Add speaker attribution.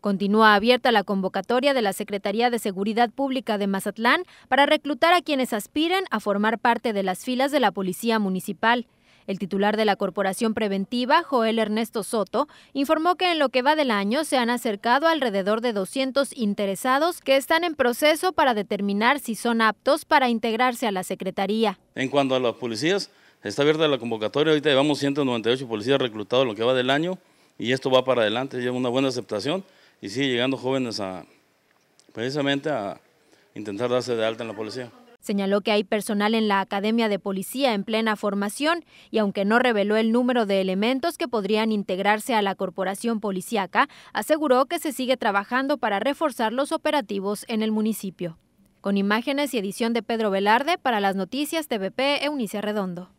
Speaker 1: Continúa abierta la convocatoria de la Secretaría de Seguridad Pública de Mazatlán para reclutar a quienes aspiren a formar parte de las filas de la Policía Municipal. El titular de la Corporación Preventiva, Joel Ernesto Soto, informó que en lo que va del año se han acercado alrededor de 200 interesados que están en proceso para determinar si son aptos para integrarse a la Secretaría.
Speaker 2: En cuanto a las policías, está abierta la convocatoria, ahorita llevamos 198 policías reclutados en lo que va del año y esto va para adelante, lleva una buena aceptación y sigue llegando jóvenes a precisamente a intentar darse de alta en la policía.
Speaker 1: Señaló que hay personal en la Academia de Policía en plena formación y aunque no reveló el número de elementos que podrían integrarse a la corporación policíaca, aseguró que se sigue trabajando para reforzar los operativos en el municipio. Con imágenes y edición de Pedro Velarde para las noticias TVP Eunice Redondo.